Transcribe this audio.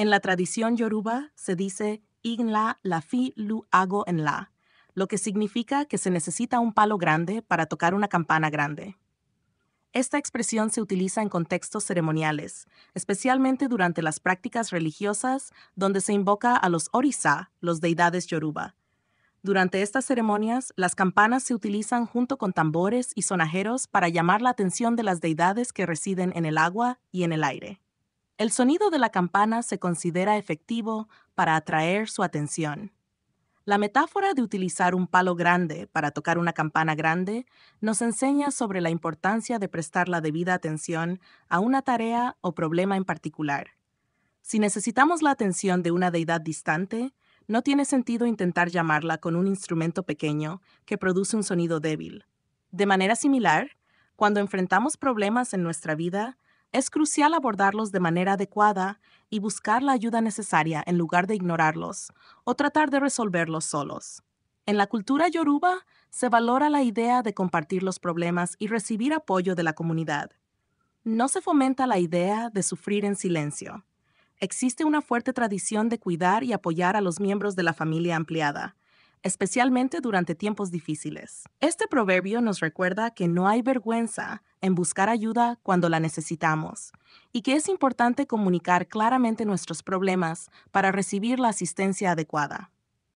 En la tradición yoruba se dice Igla la fi lu hago en la, lo que significa que se necesita un palo grande para tocar una campana grande. Esta expresión se utiliza en contextos ceremoniales, especialmente durante las prácticas religiosas donde se invoca a los orisa, los deidades yoruba. Durante estas ceremonias, las campanas se utilizan junto con tambores y sonajeros para llamar la atención de las deidades que residen en el agua y en el aire el sonido de la campana se considera efectivo para atraer su atención. La metáfora de utilizar un palo grande para tocar una campana grande nos enseña sobre la importancia de prestar la debida atención a una tarea o problema en particular. Si necesitamos la atención de una deidad distante, no tiene sentido intentar llamarla con un instrumento pequeño que produce un sonido débil. De manera similar, cuando enfrentamos problemas en nuestra vida, es crucial abordarlos de manera adecuada y buscar la ayuda necesaria en lugar de ignorarlos o tratar de resolverlos solos. En la cultura yoruba se valora la idea de compartir los problemas y recibir apoyo de la comunidad. No se fomenta la idea de sufrir en silencio. Existe una fuerte tradición de cuidar y apoyar a los miembros de la familia ampliada, especialmente durante tiempos difíciles. Este proverbio nos recuerda que no hay vergüenza en buscar ayuda cuando la necesitamos y que es importante comunicar claramente nuestros problemas para recibir la asistencia adecuada.